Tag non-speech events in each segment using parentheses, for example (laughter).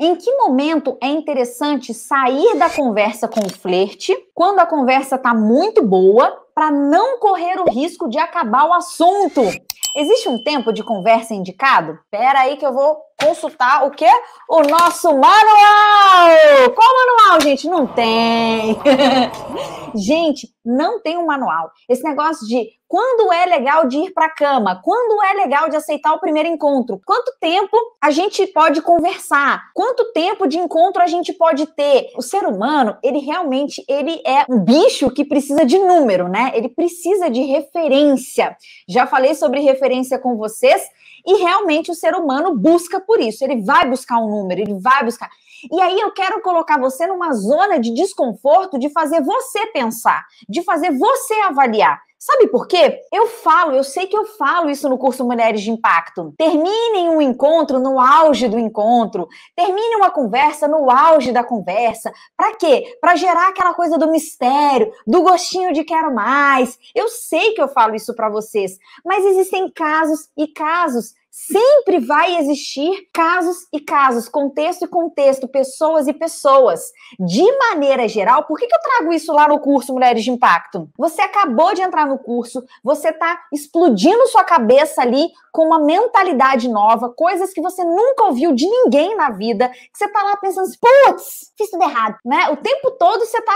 Em que momento é interessante sair da conversa com o flerte, quando a conversa está muito boa, para não correr o risco de acabar o assunto? Existe um tempo de conversa indicado? Pera aí que eu vou consultar o quê? O nosso manual! Qual manual, gente? Não tem. (laughs) gente, não tem um manual. Esse negócio de quando é legal de ir para a cama, quando é legal de aceitar o primeiro encontro, quanto tempo a gente pode conversar, quanto tempo de encontro a gente pode ter. O ser humano, ele realmente ele é um bicho que precisa de número, né? Ele precisa de referência. Já falei sobre referência com vocês e realmente o ser humano busca por isso. Ele vai buscar um número, ele vai buscar. E aí eu quero colocar você numa zona de desconforto de fazer você pensar, de de fazer você avaliar. Sabe por quê? Eu falo, eu sei que eu falo isso no curso Mulheres de Impacto. Terminem um encontro no auge do encontro, termine uma conversa no auge da conversa. Para quê? Para gerar aquela coisa do mistério, do gostinho de quero mais. Eu sei que eu falo isso para vocês, mas existem casos e casos Sempre vai existir casos e casos, contexto e contexto, pessoas e pessoas. De maneira geral, por que, que eu trago isso lá no curso Mulheres de Impacto? Você acabou de entrar no curso, você está explodindo sua cabeça ali com uma mentalidade nova, coisas que você nunca ouviu de ninguém na vida, que você está lá pensando, assim, putz, fiz tudo errado, né? O tempo todo você está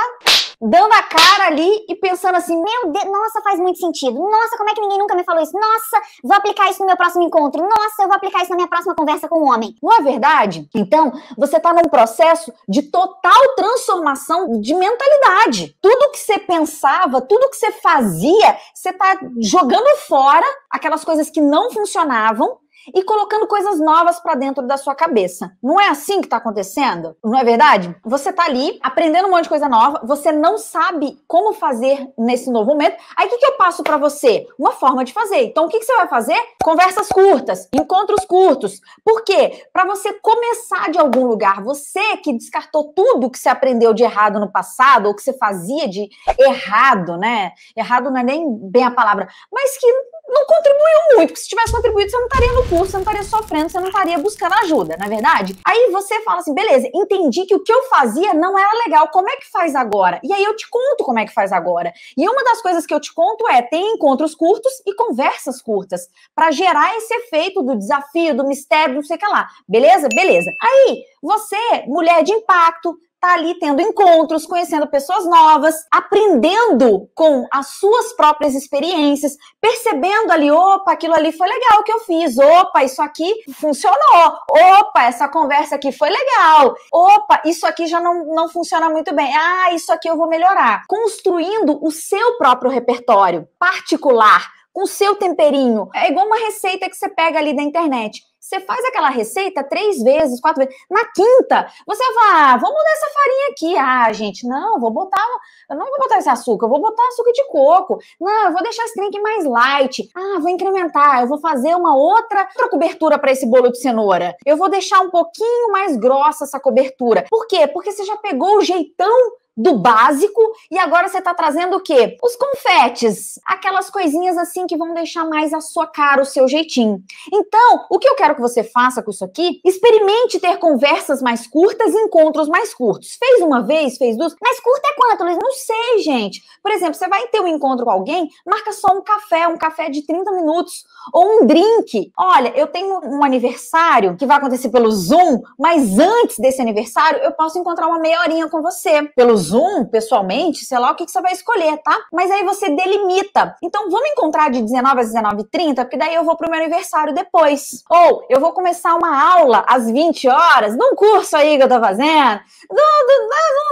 dando a cara ali e pensando assim: meu Deus, nossa, faz muito sentido. Nossa, como é que ninguém nunca me falou isso? Nossa, vou aplicar isso no meu próximo encontro nossa, eu vou aplicar isso na minha próxima conversa com o homem. Não é verdade? Então, você está num processo de total transformação de mentalidade. Tudo que você pensava, tudo que você fazia, você está jogando fora aquelas coisas que não funcionavam e colocando coisas novas para dentro da sua cabeça. Não é assim que está acontecendo? Não é verdade? Você está ali aprendendo um monte de coisa nova, você não sabe como fazer nesse novo momento. Aí o que, que eu passo para você? Uma forma de fazer. Então o que, que você vai fazer? Conversas curtas, encontros curtos. Por quê? Para você começar de algum lugar. Você que descartou tudo que você aprendeu de errado no passado, ou que você fazia de errado, né? Errado não é nem bem a palavra, mas que não contribuiu muito, porque se tivesse contribuído, você não estaria no curso, você não estaria sofrendo, você não estaria buscando ajuda, na é verdade? Aí você fala assim, beleza, entendi que o que eu fazia não era legal, como é que faz agora? E aí eu te conto como é que faz agora. E uma das coisas que eu te conto é, tem encontros curtos e conversas curtas, para gerar esse efeito do desafio, do mistério, não sei o que lá. Beleza? Beleza. Aí, você, mulher de impacto, tá ali tendo encontros, conhecendo pessoas novas, aprendendo com as suas próprias experiências, percebendo ali, opa, aquilo ali foi legal que eu fiz, opa, isso aqui funcionou, opa, essa conversa aqui foi legal, opa, isso aqui já não, não funciona muito bem, ah, isso aqui eu vou melhorar. Construindo o seu próprio repertório particular, com seu temperinho. É igual uma receita que você pega ali da internet. Você faz aquela receita três vezes, quatro vezes. Na quinta, você vai, ah, vou mudar essa farinha aqui. Ah, gente, não, vou botar, eu não vou botar esse açúcar, eu vou botar açúcar de coco. Não, eu vou deixar esse drink mais light. Ah, vou incrementar, eu vou fazer uma outra, outra cobertura para esse bolo de cenoura. Eu vou deixar um pouquinho mais grossa essa cobertura. Por quê? Porque você já pegou o jeitão do básico e agora você está trazendo o quê? Os confetes, aquelas coisinhas assim que vão deixar mais a sua cara, o seu jeitinho. Então, o que eu quero que você faça com isso aqui? Experimente ter conversas mais curtas, encontros mais curtos. Fez uma vez, fez duas, mas curta é quanto, Não sei, gente. Por exemplo, você vai ter um encontro com alguém, marca só um café, um café de 30 minutos ou um drink. Olha, eu tenho um aniversário que vai acontecer pelo Zoom, mas antes desse aniversário eu posso encontrar uma meia horinha com você pelo Zoom, pessoalmente, sei lá o que, que você vai escolher, tá? Mas aí você delimita. Então vamos encontrar de 19 às 19h30, porque daí eu vou pro meu aniversário depois. Ou eu vou começar uma aula às 20 horas, num curso aí que eu tô fazendo,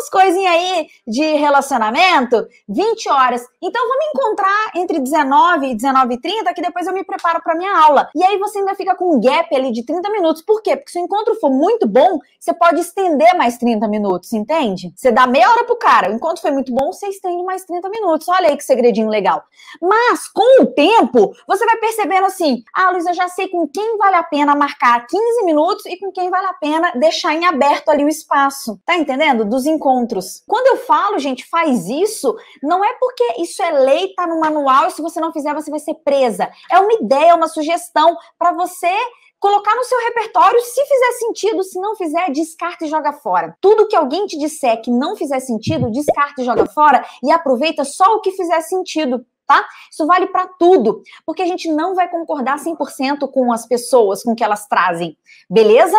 umas coisinhas aí de relacionamento, 20 horas. Então vamos encontrar entre 19 e 19 e 30, que depois eu me preparo para minha aula. E aí você ainda fica com um gap ali de 30 minutos. Por quê? Porque se o encontro for muito bom, você pode estender mais 30 minutos, entende? Você dá meia hora pro cara. O encontro foi muito bom, você estende mais 30 minutos. Olha aí que segredinho legal. Mas com o tempo, você vai percebendo assim: ah, Luiz, eu já sei com quem vale a pena marcar 15 minutos e com quem vale a pena deixar em aberto ali o espaço. Tá entendendo? Dos encontros encontros. Quando eu falo, gente, faz isso, não é porque isso é lei, tá no manual, e se você não fizer, você vai ser presa. É uma ideia, uma sugestão para você colocar no seu repertório, se fizer sentido, se não fizer, descarta e joga fora. Tudo que alguém te disser que não fizer sentido, descarta e joga fora e aproveita só o que fizer sentido. Tá? Isso vale para tudo, porque a gente não vai concordar 100% com as pessoas, com o que elas trazem. Beleza?